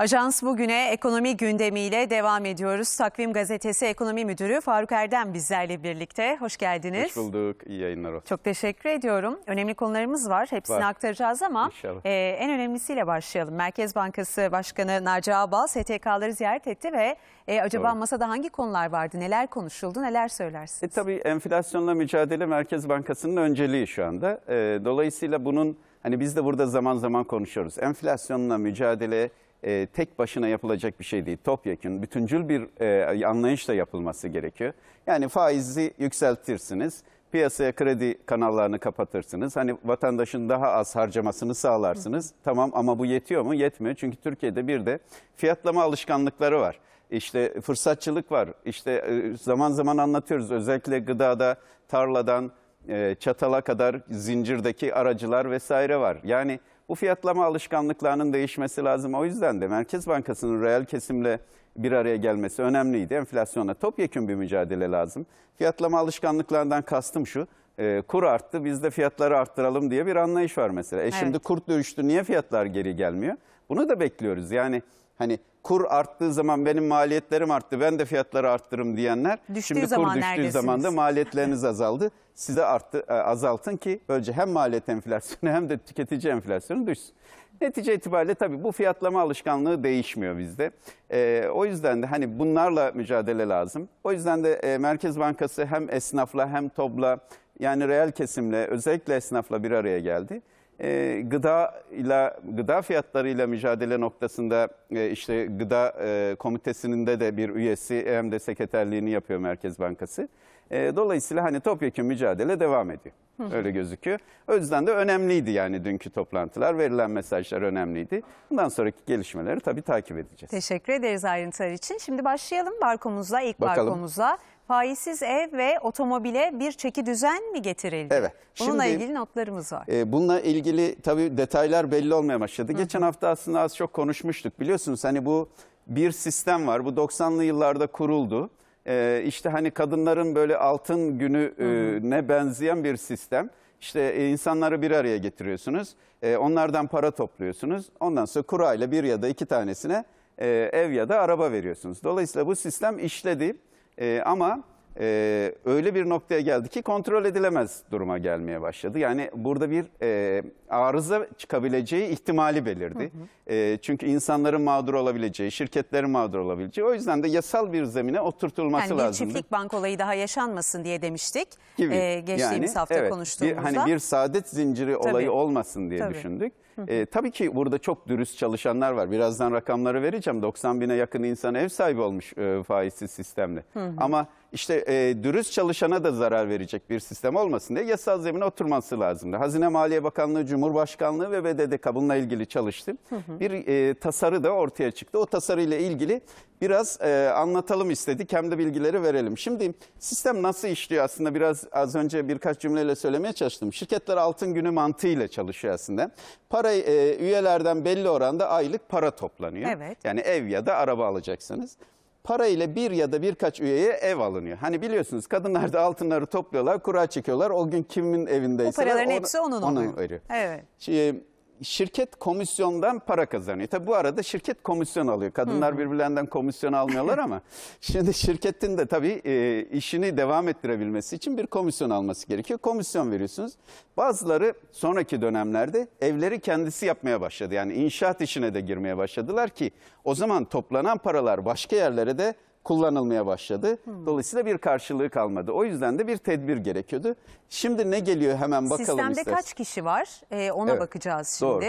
Ajans bugüne ekonomi gündemiyle devam ediyoruz. Takvim Gazetesi Ekonomi Müdürü Faruk Erdem bizlerle birlikte. Hoş geldiniz. Hoş bulduk. İyi yayınlar olsun. Çok teşekkür ediyorum. Önemli konularımız var. Hepsini var. aktaracağız ama e, en önemlisiyle başlayalım. Merkez Bankası Başkanı Naci Ağbal STK'ları ziyaret etti ve e, acaba Doğru. masada hangi konular vardı? Neler konuşuldu? Neler söylersiniz? E, tabii enflasyonla mücadele Merkez Bankası'nın önceliği şu anda. E, dolayısıyla bunun hani biz de burada zaman zaman konuşuyoruz. Enflasyonla mücadele e, tek başına yapılacak bir şey değil. Topyekun, bütüncül bir e, anlayışla yapılması gerekiyor. Yani faizi yükseltirsiniz, piyasaya kredi kanallarını kapatırsınız. Hani vatandaşın daha az harcamasını sağlarsınız. Hı. Tamam ama bu yetiyor mu? Yetmiyor. Çünkü Türkiye'de bir de fiyatlama alışkanlıkları var. İşte fırsatçılık var. İşte e, zaman zaman anlatıyoruz. Özellikle gıdada, tarladan, e, çatala kadar zincirdeki aracılar vesaire var. Yani bu fiyatlama alışkanlıklarının değişmesi lazım. O yüzden de Merkez Bankası'nın reel kesimle bir araya gelmesi önemliydi. Enflasyona topyekun bir mücadele lazım. Fiyatlama alışkanlıklarından kastım şu. E, kur arttı biz de fiyatları arttıralım diye bir anlayış var mesela. E evet. şimdi kur düştü niye fiyatlar geri gelmiyor? Bunu da bekliyoruz. Yani hani kur arttığı zaman benim maliyetlerim arttı ben de fiyatları arttırım diyenler düştüğü şimdi kur düştüğü zaman da maliyetleriniz azaldı. Size arttı, e, azaltın ki böylece hem maliyet enflasyonu hem de tüketici enflasyonu düşsün. Netice itibariyle tabii bu fiyatlama alışkanlığı değişmiyor bizde. E, o yüzden de hani bunlarla mücadele lazım. O yüzden de e, Merkez Bankası hem esnafla hem tobla yani reel kesimle özellikle esnafla bir araya geldi e, gıda ile gıda fiyatlarıyla mücadele noktasında e, işte gıda e, komitesinde de bir üyesi hem de sekreterliğini yapıyor Merkez Bankası. E, dolayısıyla hani topyekun mücadele devam ediyor. Öyle gözüküyor. O yüzden de önemliydi yani dünkü toplantılar, verilen mesajlar önemliydi. Bundan sonraki gelişmeleri tabii takip edeceğiz. Teşekkür ederiz ayrıntılar için. Şimdi başlayalım barkomuzla, ilk Bakalım. barkomuzla faizsiz ev ve otomobile bir çeki düzen mi getirildi? Evet. Bununla ilgili notlarımız var. E, bununla ilgili tabii detaylar belli olmaya başladı. Hı. Geçen hafta aslında az çok konuşmuştuk biliyorsunuz hani bu bir sistem var. Bu 90'lı yıllarda kuruldu. E, işte hani kadınların böyle altın günü e, ne benzeyen bir sistem. İşte e, insanları bir araya getiriyorsunuz. E, onlardan para topluyorsunuz. Ondan sonra kurayla bir ya da iki tanesine e, ev ya da araba veriyorsunuz. Dolayısıyla bu sistem işledi. E, ama e, öyle bir noktaya geldi ki kontrol edilemez duruma gelmeye başladı. Yani burada bir e, arıza çıkabileceği ihtimali belirdi. Hı hı. E, çünkü insanların mağdur olabileceği, şirketlerin mağdur olabileceği. O yüzden de yasal bir zemine oturtulması yani lazım. Çiftlik bank olayı daha yaşanmasın diye demiştik. Gibi. E, geçtiğimiz yani, hafta evet, konuştuğumuzda. Bir, hani bir saadet zinciri tabii. olayı olmasın diye tabii. düşündük. Hı hı. E, tabii ki burada çok dürüst çalışanlar var. Birazdan rakamları vereceğim. 90 bine yakın insan ev sahibi olmuş e, faizsiz sistemle. Hı hı. Ama işte e, dürüst çalışana da zarar verecek bir sistem olmasın diye yasal zemine oturması lazımdı. Hazine Maliye Bakanlığı Cumhurbaşkanı Cumhurbaşkanlığı ve BDDK bununla ilgili çalıştım. Hı hı. Bir e, tasarı da ortaya çıktı. O tasarıyla ilgili biraz e, anlatalım istedik hem de bilgileri verelim. Şimdi sistem nasıl işliyor aslında biraz az önce birkaç cümleyle söylemeye çalıştım. Şirketler altın günü mantığıyla çalışıyor aslında. Para e, üyelerden belli oranda aylık para toplanıyor. Evet. Yani ev ya da araba alacaksınız para ile bir ya da birkaç üyeye ev alınıyor. Hani biliyorsunuz kadınlar da altınları topluyorlar, kura çekiyorlar. O gün kimin evindeyse o paraların ona, hepsi onun ona oluyor. veriyor. Evet. Şimdi şirket komisyondan para kazanıyor. Tabi bu arada şirket komisyon alıyor. Kadınlar birbirlerinden komisyon almıyorlar ama şimdi şirketin de tabi e, işini devam ettirebilmesi için bir komisyon alması gerekiyor. Komisyon veriyorsunuz. Bazıları sonraki dönemlerde evleri kendisi yapmaya başladı. Yani inşaat işine de girmeye başladılar ki o zaman toplanan paralar başka yerlere de kullanılmaya başladı. Hmm. Dolayısıyla bir karşılığı kalmadı. O yüzden de bir tedbir gerekiyordu. Şimdi ne geliyor hemen bakalım Sistemde istersen. kaç kişi var? Ee, ona Evet, bakacağız şimdi. Doğru.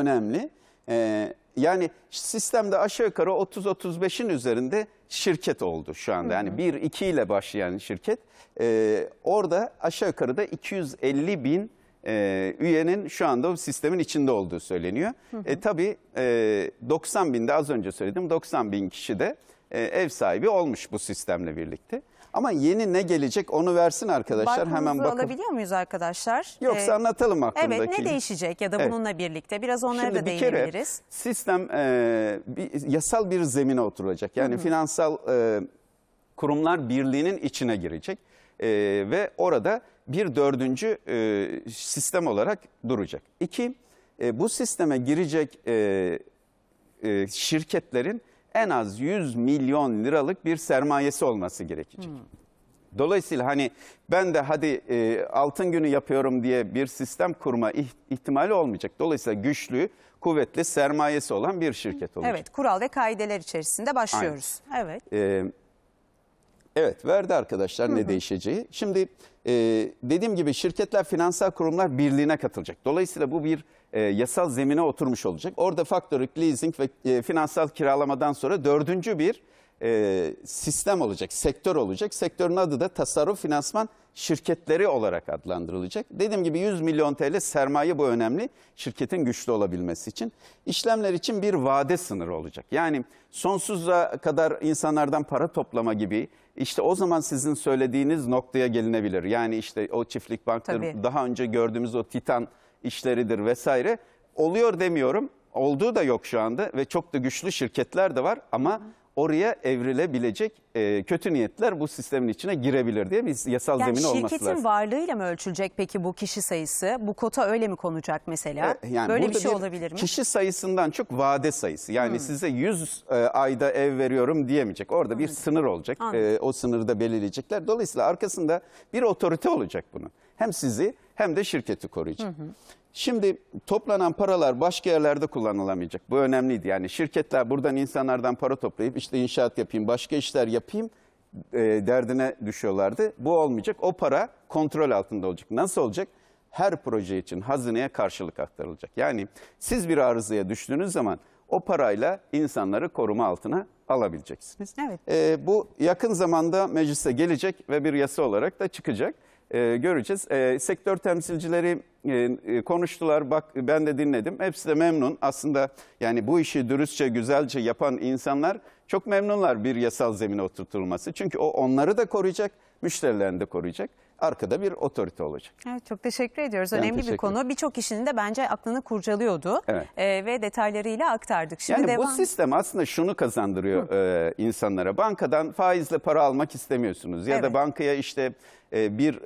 Önemli. Ee, yani sistemde aşağı yukarı 30-35'in üzerinde şirket oldu şu anda. Yani 1-2 ile başlayan şirket. Ee, orada aşağı yukarı da 250 bin e, üyenin şu anda o sistemin içinde olduğu söyleniyor. E, tabii e, 90 bin de az önce söyledim 90 bin kişi de e, ev sahibi olmuş bu sistemle birlikte. Ama yeni ne gelecek onu versin arkadaşlar Barkımızı hemen bakalım alabiliyor muyuz arkadaşlar? Yoksa ee, anlatalım hakkındaki. Evet ne değişecek ya da evet. bununla birlikte biraz onlara Şimdi da bir değinebiliriz. Kere sistem e, bir, yasal bir zemine oturacak Yani Hı -hı. finansal e, kurumlar birliğinin içine girecek e, ve orada bir dördüncü e, sistem olarak duracak. İki, e, bu sisteme girecek e, e, şirketlerin en az 100 milyon liralık bir sermayesi olması gerekecek. Hmm. Dolayısıyla hani ben de hadi e, altın günü yapıyorum diye bir sistem kurma ihtimali olmayacak. Dolayısıyla güçlü, kuvvetli sermayesi olan bir şirket olacak. Evet, kural ve kaideler içerisinde başlıyoruz. Aynen. Evet. Ee, evet, verdi arkadaşlar Hı -hı. ne değişeceği. Şimdi e, dediğim gibi şirketler finansal kurumlar birliğine katılacak. Dolayısıyla bu bir e, yasal zemine oturmuş olacak. Orada faktörlük, leasing ve e, finansal kiralamadan sonra dördüncü bir e, sistem olacak, sektör olacak. Sektörün adı da tasarruf finansman şirketleri olarak adlandırılacak. Dediğim gibi 100 milyon TL sermaye bu önemli şirketin güçlü olabilmesi için. İşlemler için bir vade sınırı olacak. Yani sonsuza kadar insanlardan para toplama gibi işte o zaman sizin söylediğiniz noktaya gelinebilir. Yani işte o çiftlik banktır Tabii. daha önce gördüğümüz o titan işleridir vesaire. Oluyor demiyorum. Olduğu da yok şu anda ve çok da güçlü şirketler de var ama oraya evrilebilecek e, kötü niyetler bu sistemin içine girebilir diye bir yasal yani zemini olması lazım. Şirketin varlığıyla mı ölçülecek peki bu kişi sayısı? Bu kota öyle mi konacak mesela? E, yani Böyle bir şey olabilir mi? Kişi sayısından çok vade sayısı. Yani hmm. size 100 e, ayda ev veriyorum diyemeyecek. Orada Anladım. bir sınır olacak. E, o sınırı da belirleyecekler. Dolayısıyla arkasında bir otorite olacak bunun hem sizi hem de şirketi koruyacak. Hı hı. Şimdi toplanan paralar başka yerlerde kullanılamayacak. Bu önemliydi. Yani şirketler buradan insanlardan para toplayıp işte inşaat yapayım, başka işler yapayım e, derdine düşüyorlardı. Bu olmayacak. O para kontrol altında olacak. Nasıl olacak? Her proje için hazineye karşılık aktarılacak. Yani siz bir arızaya düştüğünüz zaman o parayla insanları koruma altına alabileceksiniz. Evet. E, bu yakın zamanda meclise gelecek ve bir yasa olarak da çıkacak e, göreceğiz. E, sektör temsilcileri e, e, konuştular, bak ben de dinledim. Hepsi de memnun. Aslında yani bu işi dürüstçe, güzelce yapan insanlar çok memnunlar bir yasal zemine oturtulması. Çünkü o onları da koruyacak, müşterilerini de koruyacak. Arkada bir otorite olacak. Evet, çok teşekkür ediyoruz. Ben Önemli teşekkür bir konu. Birçok kişinin de bence aklını kurcalıyordu evet. e, ve detaylarıyla aktardık. Şimdi yani devam... bu sistem aslında şunu kazandırıyor e, insanlara. Bankadan faizle para almak istemiyorsunuz ya evet. da bankaya işte e, bir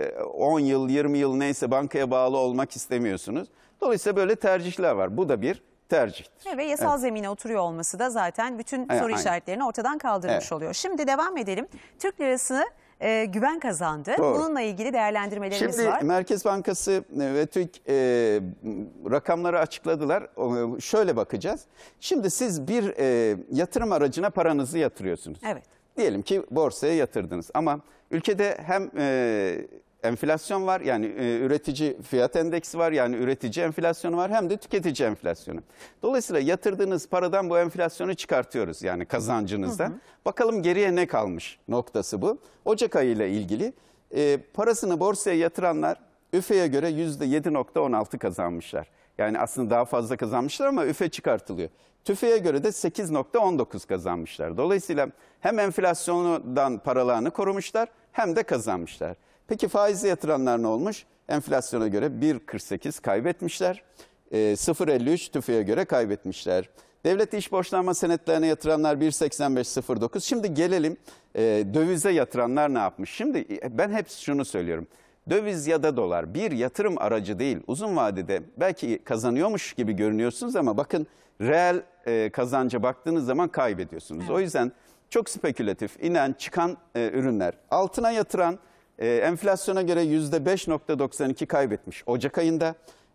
e, 10 yıl 20 yıl neyse bankaya bağlı olmak istemiyorsunuz. Dolayısıyla böyle tercihler var. Bu da bir tercihtir. Evet, ve yasal evet. zemine oturuyor olması da zaten bütün evet, soru aynen. işaretlerini ortadan kaldırmış evet. oluyor. Şimdi devam edelim. Türk lirası e, güven kazandı. Doğru. Bununla ilgili değerlendirmelerimiz Şimdi, var. Şimdi Merkez Bankası e, ve TÜİK e, rakamları açıkladılar. şöyle bakacağız. Şimdi siz bir e, yatırım aracına paranızı yatırıyorsunuz. Evet. Diyelim ki borsaya yatırdınız ama ülkede hem e, enflasyon var yani e, üretici fiyat endeksi var yani üretici enflasyonu var hem de tüketici enflasyonu. Dolayısıyla yatırdığınız paradan bu enflasyonu çıkartıyoruz yani kazancınızdan. Hı hı. Bakalım geriye ne kalmış noktası bu. Ocak ayı ile ilgili e, parasını borsaya yatıranlar ÜFE'ye göre %7.16 kazanmışlar. Yani aslında daha fazla kazanmışlar ama üfe çıkartılıyor. TÜFE'ye göre de 8.19 kazanmışlar. Dolayısıyla hem enflasyondan paralarını korumuşlar hem de kazanmışlar. Peki faizli yatıranlar ne olmuş? Enflasyona göre 1.48 kaybetmişler. E, ee, 0.53 tüfeğe göre kaybetmişler. Devlet iş borçlanma senetlerine yatıranlar 1.85.09. Şimdi gelelim e, dövize yatıranlar ne yapmış? Şimdi e, ben hep şunu söylüyorum. Döviz ya da dolar bir yatırım aracı değil. Uzun vadede belki kazanıyormuş gibi görünüyorsunuz ama bakın reel e, kazanca baktığınız zaman kaybediyorsunuz. Evet. O yüzden çok spekülatif inen çıkan e, ürünler. Altına yatıran e, enflasyona göre %5.92 kaybetmiş Ocak ayında. E,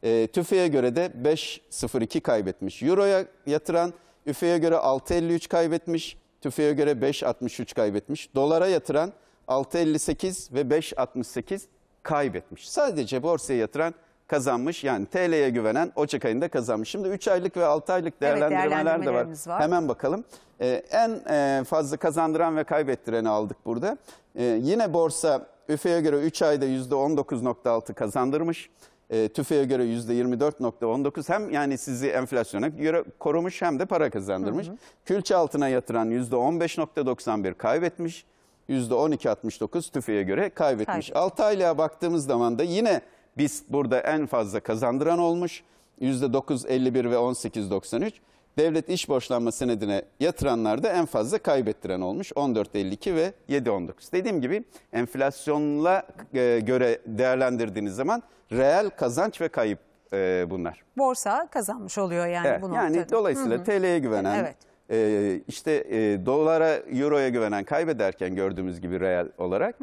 ee, TÜFE'ye göre de 5.02 kaybetmiş. Euro'ya yatıran üfeye göre 6.53 kaybetmiş. TÜFE'ye göre 5.63 kaybetmiş. Dolara yatıran 6.58 ve 5.68 kaybetmiş. Sadece borsaya yatıran kazanmış. Yani TL'ye güvenen Ocak ayında kazanmış. Şimdi 3 aylık ve 6 aylık değerlendirmeler, evet, de var. var. Hemen bakalım. Ee, en e, fazla kazandıran ve kaybettireni aldık burada. Ee, yine borsa ÜFE'ye göre 3 ayda %19.6 kazandırmış. E, TÜFE'ye göre %24.19 hem yani sizi enflasyona göre korumuş hem de para kazandırmış. Hı hı. Külçe altına yatıran %15.91 kaybetmiş. %12.69 TÜFE'ye göre kaybetmiş. Kaybetmiş. 6 aylığa baktığımız zaman da yine biz burada en fazla kazandıran olmuş. %9.51 ve 18.93. Devlet iş borçlanma senedine yatıranlar da en fazla kaybettiren olmuş. 14.52 ve 7.19. Dediğim gibi enflasyonla e, göre değerlendirdiğiniz zaman reel kazanç ve kayıp e, bunlar. Borsa kazanmış oluyor yani evet, bu noktada. Yani dolayısıyla TL'ye güvenen, evet. E, işte dolara, euroya güvenen kaybederken gördüğümüz gibi reel olarak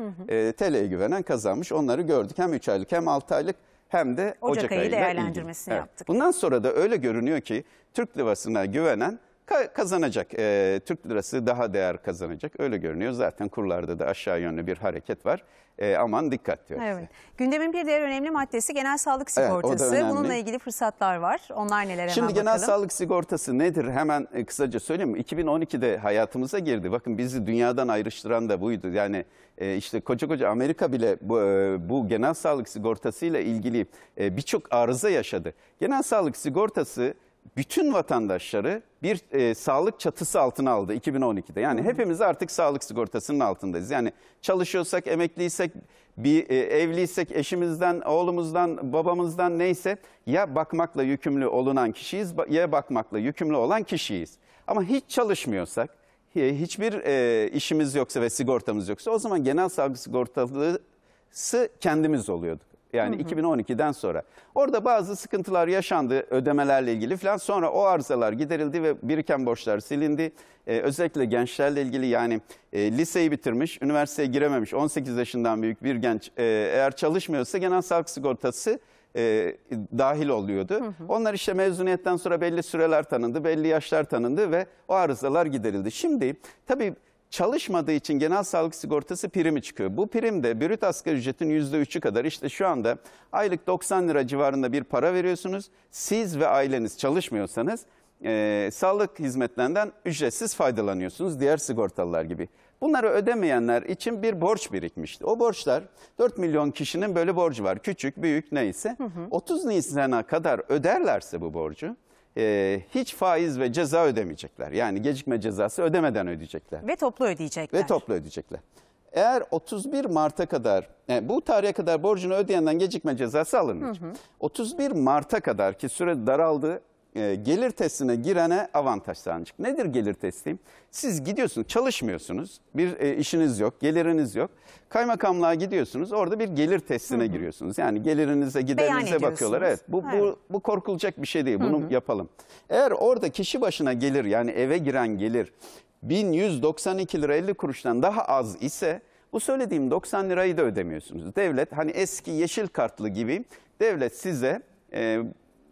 TL'ye güvenen kazanmış. Onları gördük hem 3 aylık hem 6 aylık hem de Ocak, Ocak ayı değerlendirmesini ilgili. yaptık. Evet. Bundan sonra da öyle görünüyor ki Türk lirasına güvenen kazanacak. E, Türk lirası daha değer kazanacak. Öyle görünüyor. Zaten kurlarda da aşağı yönlü bir hareket var e, aman dikkat diyoruz. Evet. Gündemin bir diğer önemli maddesi genel sağlık sigortası. Evet, Bununla ilgili fırsatlar var. Onlar neler hemen Şimdi genel sağlık sigortası nedir? Hemen e, kısaca söyleyeyim. 2012'de hayatımıza girdi. Bakın bizi dünyadan ayrıştıran da buydu. Yani e, işte koca koca Amerika bile bu, e, bu genel sağlık sigortasıyla ilgili e, birçok arıza yaşadı. Genel sağlık sigortası bütün vatandaşları bir e, sağlık çatısı altına aldı 2012'de. Yani hepimiz artık sağlık sigortasının altındayız. Yani çalışıyorsak, emekliysek, bir e, evliysek eşimizden, oğlumuzdan, babamızdan neyse ya bakmakla yükümlü olunan kişiyiz ya bakmakla yükümlü olan kişiyiz. Ama hiç çalışmıyorsak, hiçbir e, işimiz yoksa ve sigortamız yoksa o zaman genel sağlık sigortası kendimiz oluyorduk. Yani hı hı. 2012'den sonra. Orada bazı sıkıntılar yaşandı ödemelerle ilgili falan. Sonra o arızalar giderildi ve biriken borçlar silindi. Ee, özellikle gençlerle ilgili yani e, liseyi bitirmiş, üniversiteye girememiş 18 yaşından büyük bir genç e, eğer çalışmıyorsa genel sağlık sigortası e, dahil oluyordu. Hı hı. Onlar işte mezuniyetten sonra belli süreler tanındı, belli yaşlar tanındı ve o arızalar giderildi. Şimdi tabii çalışmadığı için genel sağlık sigortası primi çıkıyor. Bu prim de brüt asgari ücretin %3'ü kadar İşte şu anda aylık 90 lira civarında bir para veriyorsunuz. Siz ve aileniz çalışmıyorsanız e, sağlık hizmetlerinden ücretsiz faydalanıyorsunuz diğer sigortalılar gibi. Bunları ödemeyenler için bir borç birikmişti. O borçlar 4 milyon kişinin böyle borcu var. Küçük, büyük neyse. Hı hı. 30 Nisan'a kadar öderlerse bu borcu e, hiç faiz ve ceza ödemeyecekler. Yani gecikme cezası ödemeden ödeyecekler. Ve toplu ödeyecekler. Ve toplu ödeyecekler. Eğer 31 Mart'a kadar, yani e, bu tarihe kadar borcunu ödeyenden gecikme cezası alınmayacak. Hı hı. 31 Mart'a kadar ki süre daraldı, e, gelir testine girene avantaj sağlanacak. Nedir gelir testi? Siz gidiyorsunuz, çalışmıyorsunuz, bir e, işiniz yok, geliriniz yok. Kaymakamlığa gidiyorsunuz, orada bir gelir testine Hı -hı. giriyorsunuz. Yani gelirinize, giderinize bakıyorlar. Evet, bu, evet. bu bu korkulacak bir şey değil. Bunu Hı -hı. yapalım. Eğer orada kişi başına gelir, yani eve giren gelir 1192 lira 50 kuruştan daha az ise bu söylediğim 90 lirayı da ödemiyorsunuz. Devlet hani eski yeşil kartlı gibi devlet size e,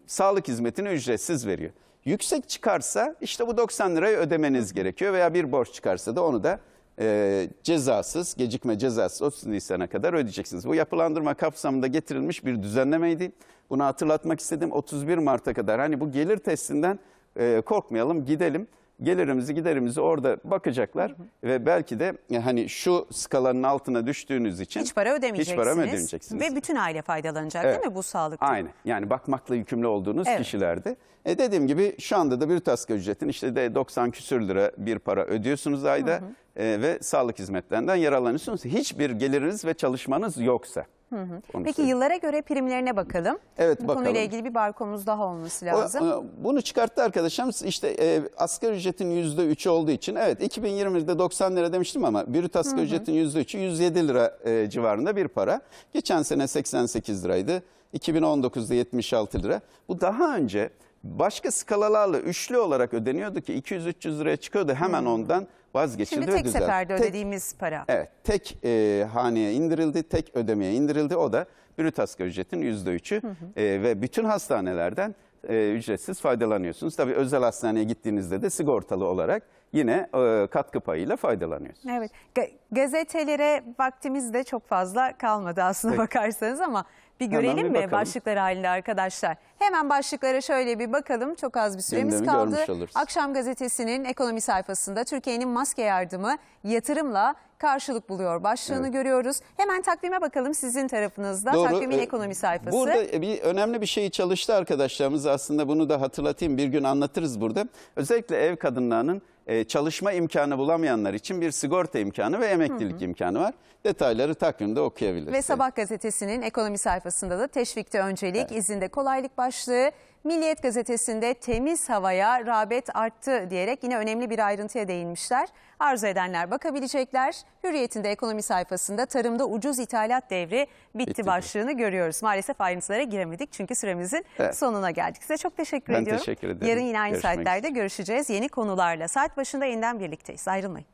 sağlık hizmetini ücretsiz veriyor. Yüksek çıkarsa işte bu 90 lirayı ödemeniz gerekiyor veya bir borç çıkarsa da onu da e, cezasız, gecikme cezasız 30 Nisan'a kadar ödeyeceksiniz. Bu yapılandırma kapsamında getirilmiş bir düzenlemeydi. Bunu hatırlatmak istedim. 31 Mart'a kadar hani bu gelir testinden e, korkmayalım, gidelim gelirimizi giderimizi orada bakacaklar hı hı. ve belki de e, hani şu skalanın altına düştüğünüz için hiç para ödemeyeceksiniz. Hiç para ödemeyeceksiniz. Ve bütün aile faydalanacak evet. değil mi bu sağlık? Aynen. Yani bakmakla yükümlü olduğunuz evet. kişilerde. E dediğim gibi şu anda da bir taska ücretin işte de 90 küsür lira bir para ödüyorsunuz ayda hı hı. E, ve sağlık hizmetlerinden yararlanıyorsunuz. Hiçbir geliriniz ve çalışmanız yoksa. Hı hı. Peki yıllara göre primlerine bakalım. Evet Bu bakalım. konuyla ilgili bir barkomuz daha olması lazım. O, e, bunu çıkarttı arkadaşım. İşte e, asgari ücretin %3'ü olduğu için evet 2020'de 90 lira demiştim ama brüt asgari hı hı. ücretin %3'ü 107 lira e, civarında bir para. Geçen sene 88 liraydı. 2019'da 76 lira. Bu daha önce Başka skalalarla üçlü olarak ödeniyordu ki 200-300 liraya çıkıyordu hemen ondan vazgeçildi Şimdi tek düzeldi. seferde Tek- ödediğimiz para. Evet, tek e, haneye indirildi, tek ödemeye indirildi. O da brüt asgari ücretin %3'ü E, ve bütün hastanelerden e, ücretsiz faydalanıyorsunuz. Tabii özel hastaneye gittiğinizde de sigortalı olarak yine e, katkı payıyla faydalanıyorsunuz. Evet. gazetelere vaktimiz de çok fazla kalmadı aslında Peki. bakarsanız ama bir görelim Hemen bir mi başlıklar halinde arkadaşlar? Hemen başlıklara şöyle bir bakalım. Çok az bir süremiz kaldı. Akşam gazetesinin ekonomi sayfasında Türkiye'nin maske yardımı yatırımla karşılık buluyor başlığını evet. görüyoruz. Hemen takvime bakalım sizin tarafınızda Doğru. takvimin ee, ekonomi sayfası. Burada bir önemli bir şey çalıştı arkadaşlarımız aslında bunu da hatırlatayım bir gün anlatırız burada. Özellikle ev kadınlarının e, çalışma imkanı bulamayanlar için bir sigorta imkanı ve emeklilik hı hı. imkanı var. Detayları takvimde okuyabilirsiniz. Ve Sabah gazetesinin ekonomi sayfasında da teşvikte öncelik, evet. izinde kolaylık başlığı Milliyet gazetesinde temiz havaya rağbet arttı diyerek yine önemli bir ayrıntıya değinmişler. Arzu edenler bakabilecekler. Hürriyet'in ekonomi sayfasında tarımda ucuz ithalat devri bitti, bitti başlığını mi? görüyoruz. Maalesef ayrıntılara giremedik çünkü süremizin evet. sonuna geldik. Size çok teşekkür ben ediyorum. Teşekkür ederim. Yarın yine aynı Görüşmek saatlerde görüşeceğiz yeni konularla. Saat başında yeniden birlikteyiz. Ayrılmayın.